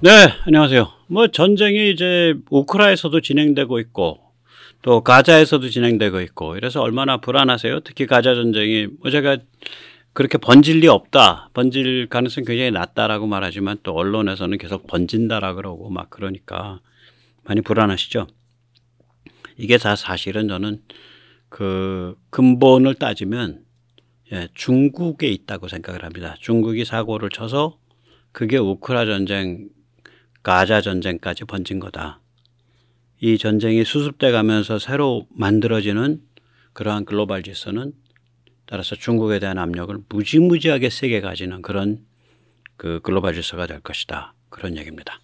네, 안녕하세요. 뭐 전쟁이 이제 우크라에서도 진행되고 있고 또 가자에서도 진행되고 있고 이래서 얼마나 불안하세요? 특히 가자 전쟁이 뭐 제가 그렇게 번질 리 없다, 번질 가능성 굉장히 낮다라고 말하지만 또 언론에서는 계속 번진다라 그러고 막 그러니까 많이 불안하시죠. 이게 다 사실은 저는 그 근본을 따지면 예, 중국에 있다고 생각을 합니다. 중국이 사고를 쳐서 그게 우크라 전쟁 가자 전쟁까지 번진 거다. 이 전쟁이 수습돼 가면서 새로 만들어지는 그러한 글로벌 질서는 따라서 중국에 대한 압력을 무지무지하게 세게 가지는 그런 그 글로벌 질서가 될 것이다. 그런 얘기입니다.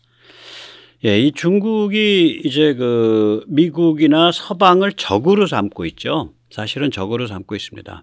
예, 이 중국이 이제 그 미국이나 서방을 적으로 삼고 있죠. 사실은 적으로 삼고 있습니다.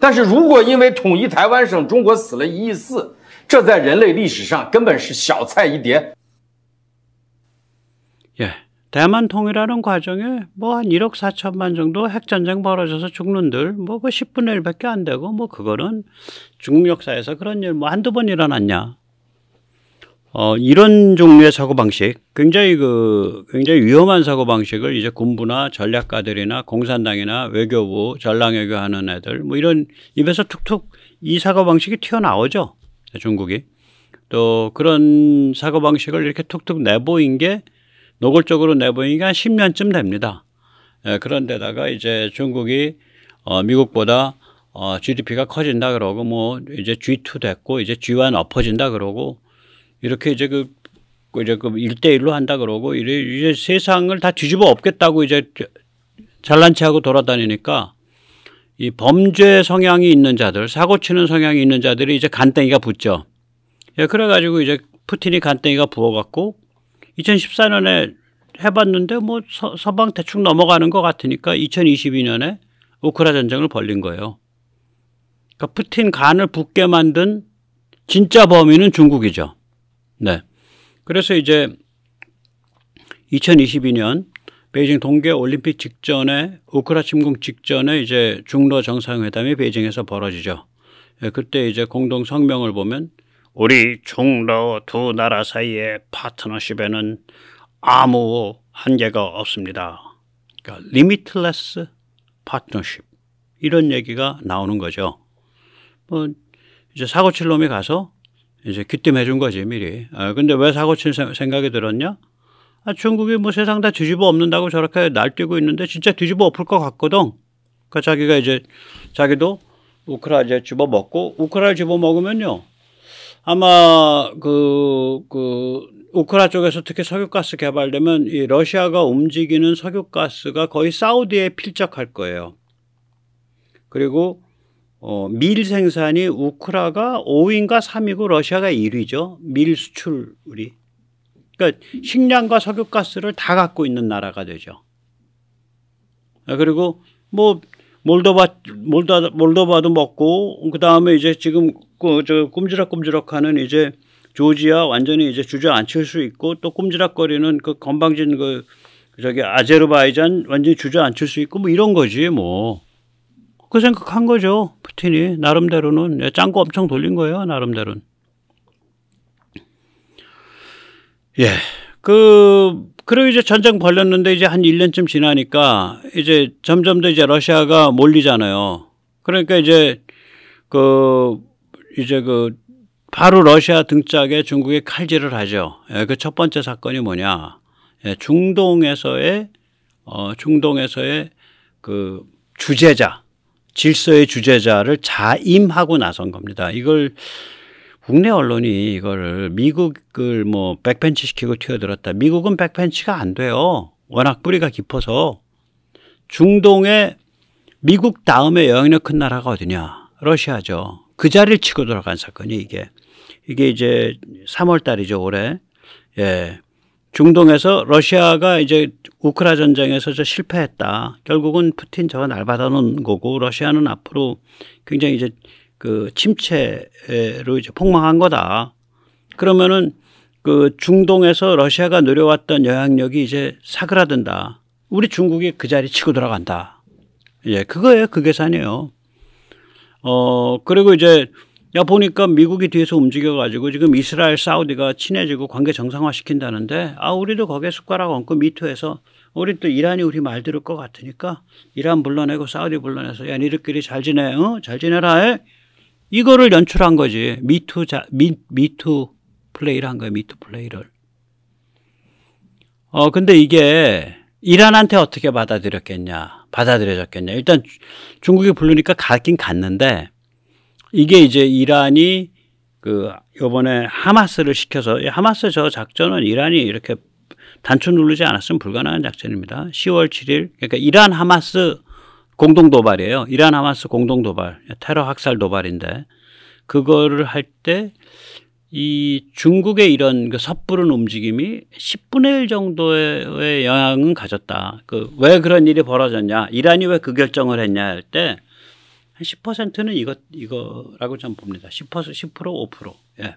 但是如果因为统一台湾省，中国死了一亿四，这在人类历史上根本是小菜一碟。 예, 대만 통일하는 과정에 뭐한 1억 4천만 정도 핵전쟁 벌어져서 죽는들 뭐 그 10분의 1밖에 안 되고 뭐 그거는 중국 역사에서 그런 일 뭐 한두 번 일어났냐. 어, 이런 종류의 사고방식, 굉장히 그, 굉장히 위험한 사고방식을 이제 군부나 전략가들이나 공산당이나 외교부, 전랑외교 하는 애들, 뭐 이런 입에서 툭툭 이 사고방식이 튀어나오죠. 중국이. 또 그런 사고방식을 이렇게 툭툭 내보인 게 노골적으로 내보인 게 한 10년쯤 됩니다. 예, 그런데다가 이제 중국이 어, 미국보다 어, GDP가 커진다 그러고 뭐 이제 G2 됐고 이제 G1 엎어진다 그러고 이렇게 이제 그, 그 이제 그일대일로 한다 그러고 이래 이제 세상을 다 뒤집어 엎겠다고 이제 잘난 체하고 돌아다니니까 이 범죄 성향이 있는 자들, 사고 치는 성향이 있는 자들이 이제 간땡이가 붙죠. 예, 그래가지고 이제 푸틴이 간땡이가 부어갖고 2014년에 해봤는데 뭐 서, 서방 대충 넘어가는 것 같으니까 2022년에 우크라 전쟁을 벌린 거예요. 그러니까 푸틴 간을 붙게 만든 진짜 범인은 중국이죠. 네. 그래서 이제 2022년 베이징 동계 올림픽 직전에 우크라 침공 직전에 이제 중러 정상회담이 베이징에서 벌어지죠. 예, 그때 이제 공동 성명을 보면 우리 중러 두 나라 사이의 파트너십에는 아무 한계가 없습니다. 그러니까 리미틀레스 파트너십 이런 얘기가 나오는 거죠. 뭐 이제 사고칠 놈이 가서 이제 귀띔해 준 거지 미리. 아, 근데 왜 사고 칠 생각이 들었냐? 아, 중국이 뭐 세상 다 뒤집어 엎는다고 저렇게 날뛰고 있는데 진짜 뒤집어 엎을 것 같거든. 그러니까 자기가 이제 자기도 우크라 이제 집어 먹고 우크라를 집어 먹으면요. 아마 그, 그, 우크라 쪽에서 특히 석유가스 개발되면 이 러시아가 움직이는 석유가스가 거의 사우디에 필적할 거예요. 그리고 어, 밀 생산이 우크라가 5위인가 3위고 러시아가 1위죠. 밀 수출이. 그러니까 식량과 석유가스를 다 갖고 있는 나라가 되죠. 아, 그리고 뭐 몰도바 몰다 몰도바도 먹고 그다음에 이제 지금 그저 꿈지락꿈지락하는 이제 조지아 완전히 이제 주저앉힐 수 있고 또 꿈지락거리는 그 건방진 그 저기 아제르바이잔 완전히 주저앉힐 수 있고 뭐 이런 거지 뭐. 그 생각한 거죠. 푸틴이 나름대로는 예, 짱구 엄청 돌린 거예요. 나름대로는. 예. 그 그리고 이제 전쟁 벌렸는데 이제 한 1년쯤 지나니까 이제 점점 더 이제 러시아가 몰리잖아요. 그러니까 이제 그 이제 그 바로 러시아 등짝에 중국이 칼질을 하죠. 예, 그 첫 번째 사건이 뭐냐? 예, 중동에서의 어 중동에서의 그 주재자 질서의 주제자를 자임하고 나선 겁니다. 이걸 국내 언론이 이거를 미국을 뭐 백벤치 시키고 튀어들었다. 미국은 백벤치가 안 돼요. 워낙 뿌리가 깊어서 중동의 미국 다음에 영향력 큰 나라가 어디냐? 러시아죠. 그 자리를 치고 들어간 사건이 이게 이게 이제 3월 달이죠 올해 예 중동에서 러시아가 이제 우크라 전쟁에서 저 실패했다. 결국은 푸틴 저가 날 받아놓은 거고 러시아는 앞으로 굉장히 이제 그 침체로 이제 폭망한 거다. 그러면은 그 중동에서 러시아가 누려왔던 영향력이 이제 사그라든다. 우리 중국이 그 자리 치고 들어간다. 예, 그거예요. 그 계산이에요. 어, 그리고 이제 야 보니까 미국이 뒤에서 움직여가지고 지금 이스라엘 사우디가 친해지고 관계 정상화 시킨다는데 아 우리도 거기에 숟가락 얹고 미투해서 우리 또 이란이 우리 말 들을 것 같으니까 이란 불러내고 사우디 불러내서 야 니들끼리 잘 지내 어? 잘 지내라 해 이거를 연출한 거지 미투 자 미, 미투 플레이를 한 거야 미투 플레이를 어 근데 이게 이란한테 어떻게 받아들였겠냐 받아들여졌겠냐 일단 중국이 부르니까 가긴 갔는데 이게 이제 이란이 그 요번에 하마스를 시켜서 하마스 저 작전은 이란이 이렇게 단추 누르지 않았으면 불가능한 작전입니다. 10월 7일 그러니까 이란 하마스 공동 도발이에요. 이란 하마스 공동 도발 테러 학살 도발인데 그거를 할 때 이 중국의 이런 그 섣부른 움직임이 10분의 1 정도의 영향은 가졌다. 그 왜 그런 일이 벌어졌냐? 이란이 왜 그 결정을 했냐 할때 한 10%는 이것, 이거라고 저는 봅니다. 10%, 10%, 5%. 예.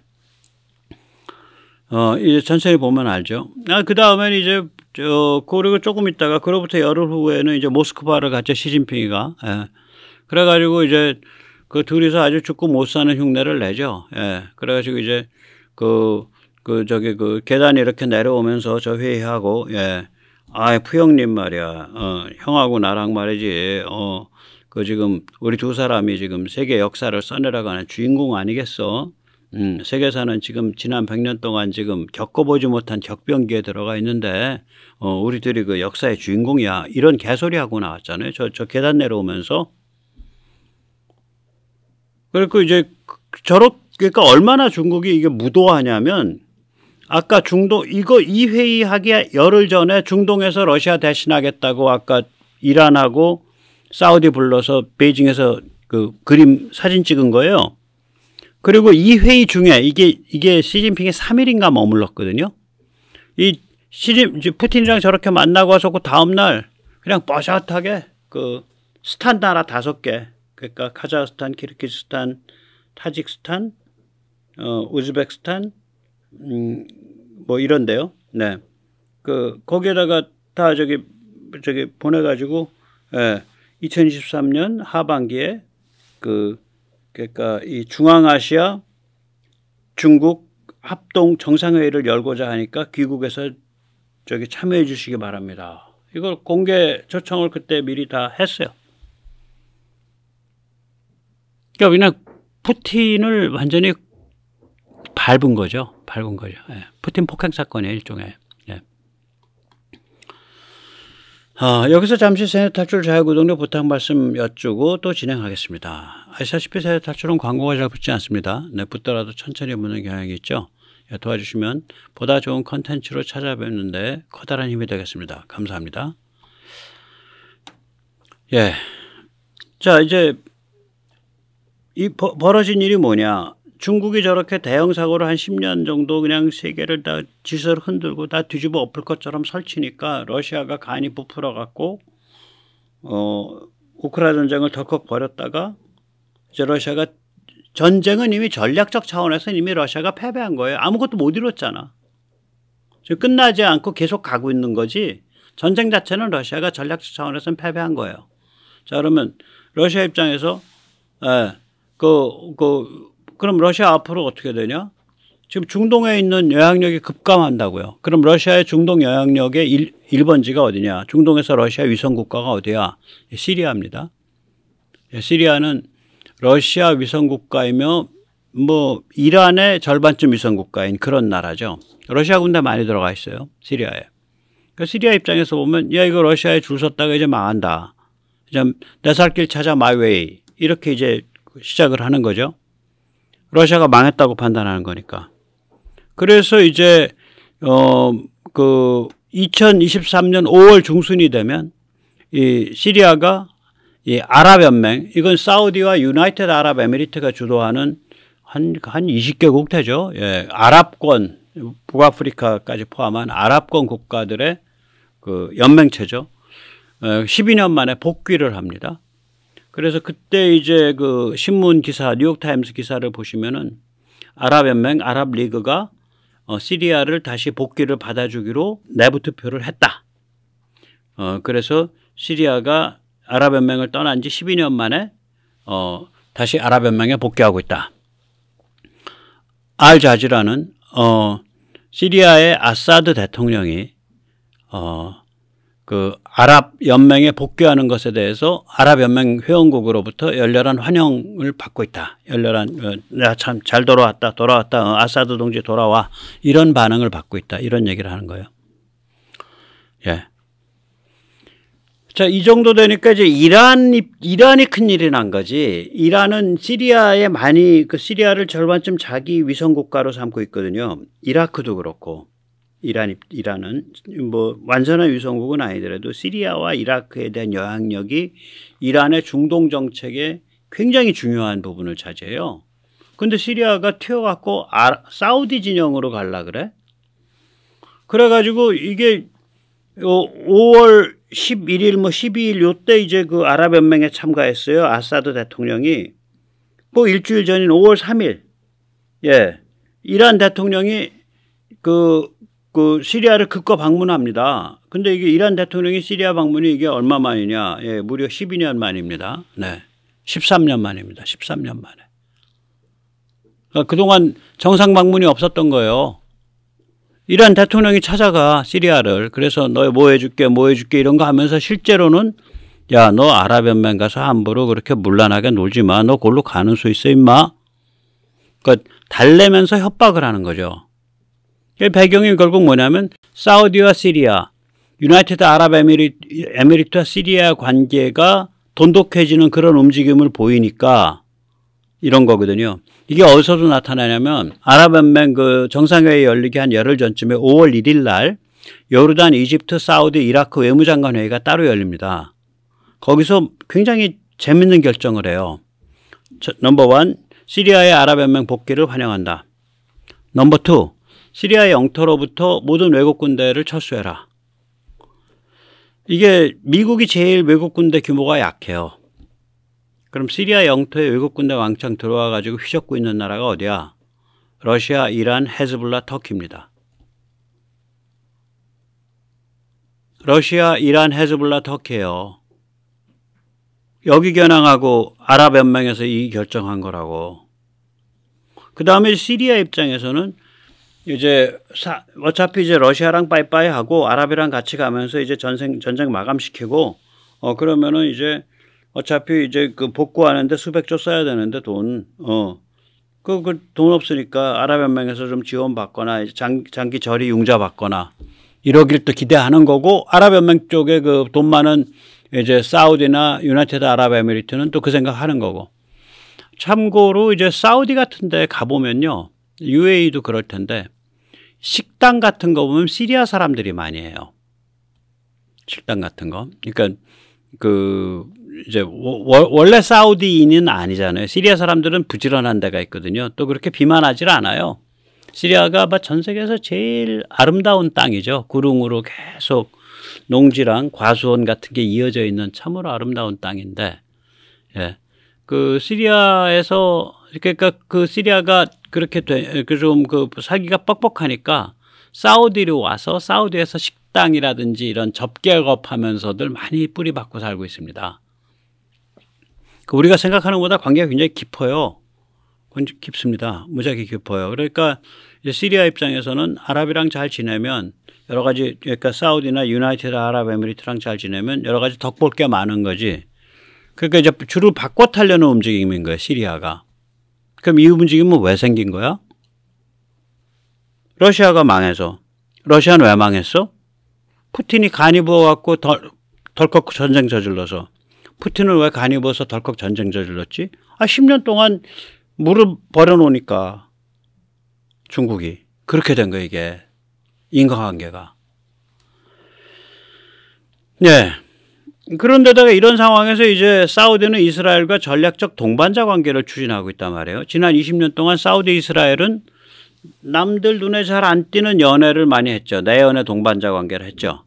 어, 이제 천천히 보면 알죠. 아, 그 다음엔 이제, 저, 그리고 조금 있다가, 그로부터 열흘 후에는 이제 모스크바를 갔죠, 시진핑이가. 예. 그래가지고 이제 그 둘이서 아주 죽고 못 사는 흉내를 내죠. 예. 그래가지고 이제 그, 그, 저기, 그 계단 이렇게 내려오면서 저 회의하고, 예. 아, 푸형님 말이야. 어, 형하고 나랑 말이지. 어, 그 지금 우리 두 사람이 지금 세계 역사를 써내려가는 주인공 아니겠어? 음, 세계사는 지금 지난 100년 동안 지금 겪어보지 못한 격변기에 들어가 있는데 어, 우리들이 그 역사의 주인공이야 이런 개소리 하고 나왔잖아요. 저, 저 계단 내려오면서 그리고 이제 저렇 그러니까 얼마나 중국이 이게 무도하냐면 아까 중동 이거 이 회의하기 열흘 전에 중동에서 러시아 대신하겠다고 아까 이란하고 사우디 불러서 베이징에서 그 그림 사진 찍은 거예요. 그리고 이 회의 중에 이게 이게 시진핑이 3일인가 뭐 머물렀거든요. 이 시진 이제 푸틴이랑 저렇게 만나고 와서 그 다음 날 그냥 뻐샤하게 그 스탄 나라 다섯 개 그러니까 카자흐스탄, 키르기스탄, 타직스탄, 어, 우즈베키스탄 음, 뭐 이런데요. 네. 그 거기에다가 다 저기 저기 보내 가지고 예. 2023년 하반기에 그 그러니까 이 중앙아시아 중국 합동 정상회의를 열고자 하니까 귀국에서 저기 참여해 주시기 바랍니다. 이걸 공개 초청을 그때 미리 다 했어요. 그러니까 우리는 푸틴을 완전히 밟은 거죠. 밟은 거죠. 예. 푸틴 폭행 사건의 일종의. 아, 여기서 잠시 세뇌탈출 자유구독료 부탁 말씀 여쭈고 또 진행하겠습니다. 아시다시피 세뇌탈출은 광고가 잘 붙지 않습니다. 네, 붙더라도 천천히 붙는 경향이 있죠. 도와주시면 보다 좋은 컨텐츠로 찾아뵙는데 커다란 힘이 되겠습니다. 감사합니다. 예. 자, 이제 이 벌어진 일이 뭐냐. 중국이 저렇게 대형 사고를 한 10년 정도 그냥 세계를 다 지설 흔들고 다 뒤집어 엎을 것처럼 설치니까 러시아가 간이 부풀어 갖고 어 우크라 이나 전쟁을 덜컥 버렸다가 이제 러시아가 전쟁은 이미 전략적 차원에서 이미 러시아가 패배한 거예요. 아무것도 못 이뤘잖아. 지금 끝나지 않고 계속 가고 있는 거지. 전쟁 자체는 러시아가 전략적 차원에서는 패배한 거예요. 자 그러면 러시아 입장에서 에그 예, 그, 그 그럼 러시아 앞으로 어떻게 되냐? 지금 중동에 있는 영향력이 급감한다고요. 그럼 러시아의 중동 영향력의 일, 1번지가 어디냐? 중동에서 러시아 위성 국가가 어디야? 예, 시리아입니다. 예, 시리아는 러시아 위성 국가이며 뭐 이란의 절반쯤 위성 국가인 그런 나라죠. 러시아 군대 많이 들어가 있어요. 시리아에. 그러니까 시리아 입장에서 보면 야 이거 러시아에 줄 섰다가 이제 망한다. 이제 내 살길 찾아 마이웨이 이렇게 이제 시작을 하는 거죠. 러시아가 망했다고 판단하는 거니까. 그래서 이제 어 그 2023년 5월 중순이 되면 이 시리아가 이 아랍연맹 이건 사우디와 유나이티드 아랍에미리트가 주도하는 한한 한 20개국 되죠. 예, 아랍권 북아프리카까지 포함한 아랍권 국가들의 그 연맹체죠. 12년 어, 만에 복귀를 합니다. 그래서 그때 이제 그 신문 기사 뉴욕타임스 기사를 보시면은 아랍연맹 아랍리그가 어, 시리아를 다시 복귀를 받아주기로 내부 투표를 했다. 어, 그래서 시리아가 아랍연맹을 떠난 지 12년 만에 어, 다시 아랍연맹에 복귀하고 있다. 알자지라는 어, 시리아의 아사드 대통령이 어, 그 아랍 연맹에 복귀하는 것에 대해서 아랍 연맹 회원국으로부터 열렬한 환영을 받고 있다. 열렬한 야참 어, 잘 돌아왔다. 돌아왔다. 어, 아사드 동지 돌아와. 이런 반응을 받고 있다. 이런 얘기를 하는 거예요. 예. 자, 이 정도 되니까 이제 이란이, 이란이 큰일이 난 거지. 이란은 시리아에 많이, 그 시리아를 절반쯤 자기 위성국가로 삼고 있거든요. 이라크도 그렇고. 이란 이란은 이뭐 완전한 위성국은 아니더라도 시리아와 이라크에 대한 영향력이 이란의 중동 정책에 굉장히 중요한 부분을 차지해요. 근데 시리아가 튀어갖고 아, 사우디 진영으로 갈라 그래? 그래가지고 이게 5월 어, 11일 뭐 12일 요때 이제 그 아랍연맹에 참가했어요. 아사드 대통령이 뭐 일주일 전인 5월 3일 예 이란 대통령이 그그 시리아를 극거 방문합니다. 근데 이게 이란 대통령이 시리아 방문이 이게 얼마 만이냐? 예, 무려 12년 만입니다. 네. 13년 만입니다. 13년 만에. 그러니까 그동안 정상 방문이 없었던 거예요. 이란 대통령이 찾아가 시리아를 그래서 너 뭐 해줄게 뭐 해줄게 이런 거 하면서 실제로는 야너 아랍연맹 가서 함부로 그렇게 물란하게 놀지 마너 골로 가는 수 있어 임마 그러니까 달래면서 협박을 하는 거죠 그 배경이 결국 뭐냐면 사우디와 시리아, 유나이티드 아랍에미리트와 시리아 관계가 돈독해지는 그런 움직임을 보이니까 이런 거거든요. 이게 어디서도 나타나냐면 아랍연맹 그 정상회의 열리기 한 열흘 전쯤에 5월 1일 날 요르단, 이집트, 사우디, 이라크 외무장관 회의가 따로 열립니다. 거기서 굉장히 재밌는 결정을 해요. 넘버 원, 시리아의 아랍연맹 복귀를 환영한다. 넘버 투, 시리아의 영토로부터 모든 외국 군대를 철수해라. 이게 미국이 제일 외국 군대 규모가 약해요. 그럼 시리아 영토에 외국 군대 왕창 들어와 가지고 휘젓고 있는 나라가 어디야? 러시아, 이란, 헤즈블라, 터키입니다. 러시아, 이란, 헤즈블라, 터키예요. 여기 겨냥하고 아랍연맹에서 이 결정한 거라고. 그 다음에 시리아 입장에서는 이제 사, 어차피 이제 러시아랑 빠이빠이 하고 아랍이랑 같이 가면서 이제 전쟁 전쟁 마감시키고 어 그러면은 이제 어차피 이제 그 복구하는데 수백조 써야 되는데 돈 어. 그, 그, 돈 없으니까 아랍연맹에서 좀 지원받거나 장, 장기 저리 융자 받거나 이러길 또 기대하는 거고 아랍연맹 쪽에 그 돈 많은 이제 사우디나 유나이티드 아랍에미리트는 또 그 생각하는 거고 참고로 이제 사우디 같은 데 가보면요 UAE도 그럴 텐데 식당 같은 거 보면 시리아 사람들이 많이 해요. 식당 같은 거. 그러니까 그 이제 워, 원래 사우디인은 아니잖아요. 시리아 사람들은 부지런한 데가 있거든요. 또 그렇게 비만하질 않아요. 시리아가 전 세계에서 제일 아름다운 땅이죠. 구릉으로 계속 농지랑 과수원 같은 게 이어져 있는 참으로 아름다운 땅인데, 예. 그 시리아에서 그러니까 그 시리아가 그렇게 돼그좀그 그 사기가 뻑뻑하니까 사우디로 와서 사우디에서 식당이라든지 이런 접객업하면서들 많이 뿌리박고 살고 있습니다. 그 우리가 생각하는 것보다 관계가 굉장히 깊어요. 깊습니다. 무지하게 깊어요. 그러니까 시리아 입장에서는 아랍이랑 잘 지내면 여러 가지 그러니까 사우디나 유나이티드 아랍에미리트랑 잘 지내면 여러 가지 덕볼 게 많은 거지. 그러니까 이제 주로 바꿔 타려는 움직임인 거예요. 시리아가. 그럼 이웃분쟁이 뭐 왜 생긴 거야? 러시아가 망해서. 러시아는 왜 망했어? 푸틴이 간이부어갖고 덜, 컥 전쟁 저질러서. 푸틴은 왜 간이부어서 덜컥 전쟁 저질렀지? 아, 10년 동안 물을 버려놓으니까. 중국이. 그렇게 된 거야, 이게. 인과관계가. 네. 그런데다가 이런 상황에서 이제 사우디는 이스라엘과 전략적 동반자 관계를 추진하고 있단 말이에요. 지난 20년 동안 사우디 이스라엘은 남들 눈에 잘 안 띄는 연애를 많이 했죠. 내연의 동반자 관계를 했죠.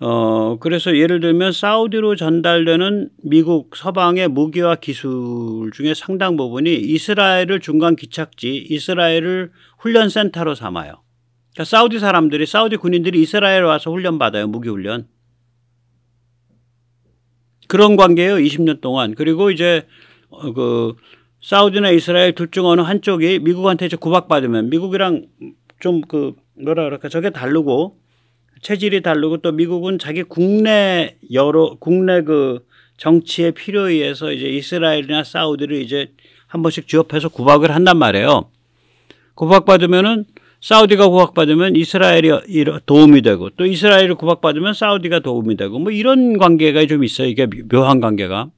어, 그래서 예를 들면 사우디로 전달되는 미국 서방의 무기와 기술 중에 상당 부분이 이스라엘을 중간 기착지, 이스라엘을 훈련센터로 삼아요. 그러니까 사우디 사람들이, 사우디 군인들이 이스라엘 와서 훈련받아요. 무기훈련. 그런 관계예요. 20년 동안. 그리고 이제 어, 그 사우디나 이스라엘 둘 중 어느 한쪽이 미국한테 이제 구박받으면 미국이랑 좀 그 뭐라 그럴까 저게 다르고 체질이 다르고 또 미국은 자기 국내 여러 국내 그정치에 필요에 의해서 이제 이스라엘이나 사우디를 이제 한 번씩 취업해서 구박을 한단 말이에요. 구박받으면은 사우디가 구박받으면 이스라엘이 도움이 되고 또 이스라엘이 구박받으면 사우디가 도움이 되고 뭐 이런 관계가 좀 있어요. 이게 묘한 관계가.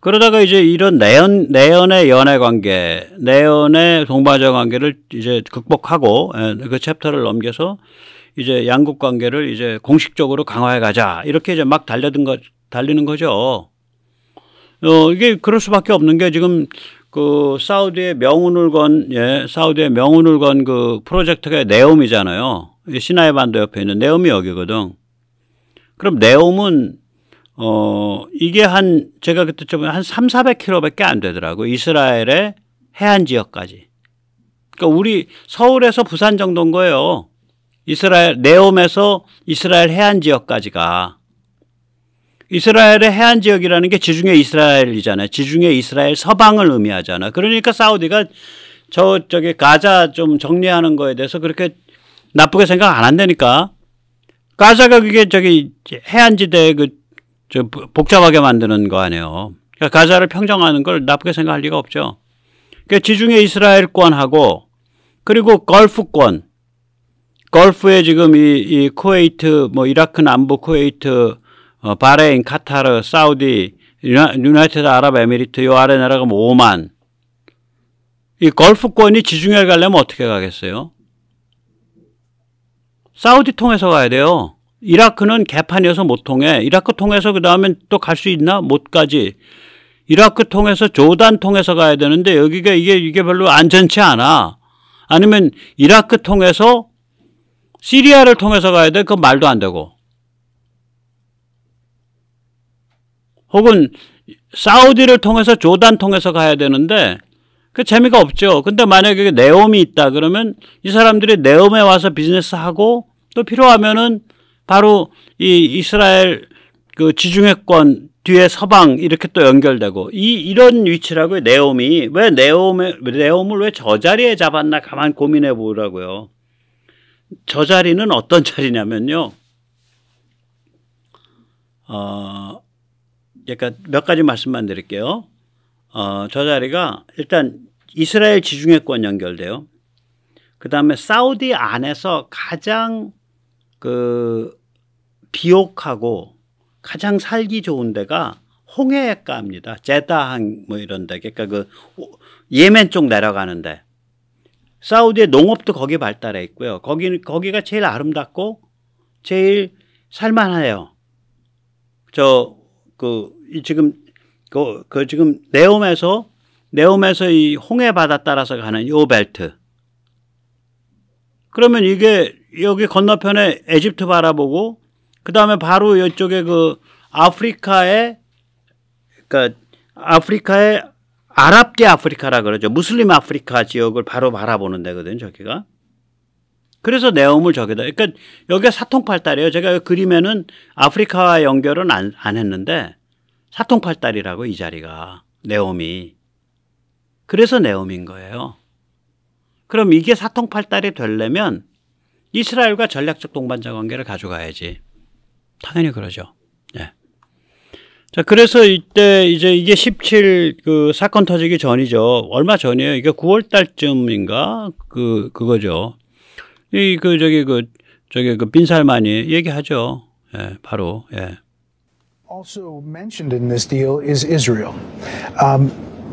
그러다가 이제 이런 내연, 내연의 연애 관계, 내연의 동반자 관계를 이제 극복하고 예, 그 챕터를 넘겨서 이제 양국 관계를 이제 공식적으로 강화해 가자. 이렇게 이제 막 달려든 거, 달리는 거죠. 어, 이게 그럴 수밖에 없는 게 지금 그 사우디의 명운을 건 예, 사우디의 명운을 건 그 프로젝트가 네옴이잖아요. 시나이 반도 옆에 있는 네옴이 여기거든. 그럼 네옴은 어 이게 한 제가 그때 저번에 한 3, 400km밖에 안 되더라고. 이스라엘의 해안 지역까지. 그러니까 우리 서울에서 부산 정도인 거예요. 이스라엘 네옴에서 이스라엘 해안 지역까지가 이스라엘의 해안 지역이라는 게 지중해 이스라엘이잖아요. 지중해 이스라엘 서방을 의미하잖아. 그러니까 사우디가 저 저기 가자 좀 정리하는 거에 대해서 그렇게 나쁘게 생각 안 한다니까. 가자가 그게 저기 해안지대 그저 복잡하게 만드는 거 아니에요. 그러니까 가자를 평정하는 걸 나쁘게 생각할 리가 없죠. 그러니까 지중해 이스라엘권하고 그리고 걸프권, 걸프에 지금 이, 이 쿠웨이트, 뭐 이라크 남부 쿠웨이트 어, 바레인, 카타르, 사우디, 유나, 유나이티드 아랍에미리트 요 아래 나라가 오만 이 걸프권이 지중해를 가려면 어떻게 가겠어요? 사우디 통해서 가야 돼요. 이라크는 개판이어서 못 통해. 이라크 통해서 그다음에또 갈 수 있나? 못 가지. 이라크 통해서 조단 통해서 가야 되는데 여기가 이게 이게 별로 안전치 않아. 아니면 이라크 통해서 시리아를 통해서 가야 돼. 그 말도 안 되고. 혹은 사우디를 통해서 조단 통해서 가야 되는데 그 재미가 없죠. 근데 만약에 내옴이 있다 그러면 이 사람들이 내옴에 와서 비즈니스 하고 또 필요하면은 바로 이 이스라엘 그 지중해권 뒤에 서방 이렇게 또 연결되고 이 이런 위치라고요. 내옴이왜내옴에 내엄을 왜 저 자리에 잡았나 가만 고민해 보라고요. 저 자리는 어떤 자리냐면요. 어, 약간 몇 가지 말씀만 드릴게요. 어, 저 자리가 일단 이스라엘 지중해권 연결돼요. 그 다음에 사우디 안에서 가장 그 비옥하고 가장 살기 좋은 데가 홍해가입니다. 제다항 뭐 이런 데. 그러니까 그 예멘 쪽 내려가는데. 사우디의 농업도 거기 발달해 있고요. 거기 거기가 제일 아름답고 제일 살만해요. 저 그이 지금 그, 그 지금 네옴에서 네옴에서 이 홍해 바다 따라서 가는 요 벨트. 그러면 이게 여기 건너편에 에집트 바라보고 그 다음에 바로 이쪽에 그 아프리카의 그니까 아프리카의 아랍계 아프리카라 그러죠. 무슬림 아프리카 지역을 바로 바라보는 데거든요, 저기가. 그래서 내음을 저기다. 그러니까 여기가 사통팔달이에요. 제가 그림에는 아프리카와 연결은 안, 안 했는데 사통팔달이라고 이 자리가 내음이. 그래서 내음인 거예요. 그럼 이게 사통팔달이 되려면 이스라엘과 전략적 동반자 관계를 가져가야지. 당연히 그러죠. 예. 자, 그래서 이때 이제 이게 17 그 사건 터지기 전이죠. 얼마 전이에요. 이게 9월 달쯤인가? 그, 그거죠. 저기, 그, 저기, 그, 빈살만이 얘기하죠. 예, 바로, 예. Also mentioned in this deal is Israel. Um,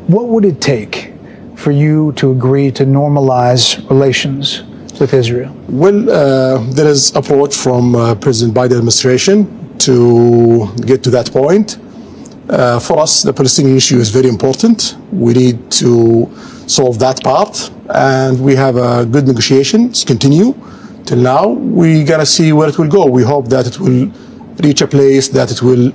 what would it take for you to agree to normalize relations with Israel? Well, uh, there is approach from uh, President Biden administration to get to that point. Uh, for us, the Palestinian issue is very important. We need to solve that part, and we have a good negotiations continue till now. We're gonna see where it will go. We hope that it will reach a place that it will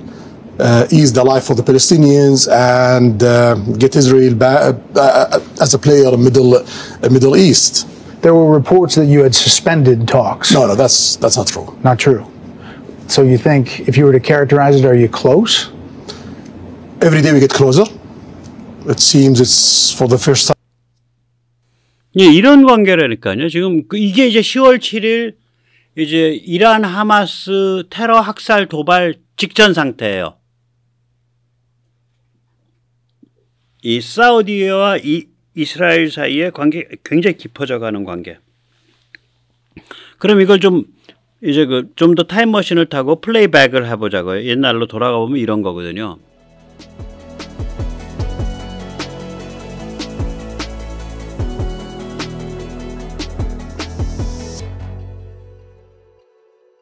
uh, ease the life for the Palestinians and uh, get Israel back, uh, uh, as a player in middle uh, Middle East. There were reports that you had suspended talks. No, no, that's that's not true. Not true. So you think if you were to characterize it, are you close? every day we get closer. It seems it's for the first time. 예, 이런 관계라니까요. 지금 그 이게 이제 10월 7일 이제 이란 하마스 테러 학살 도발 직전 상태예요. 이 사우디와 이 이스라엘 사이의 관계 굉장히 깊어져 가는 관계. 그럼 이걸 좀 이제 그 좀 더 타임머신을 타고 플레이백을 해보자고요. 옛날로 돌아가 보면 이런 거거든요.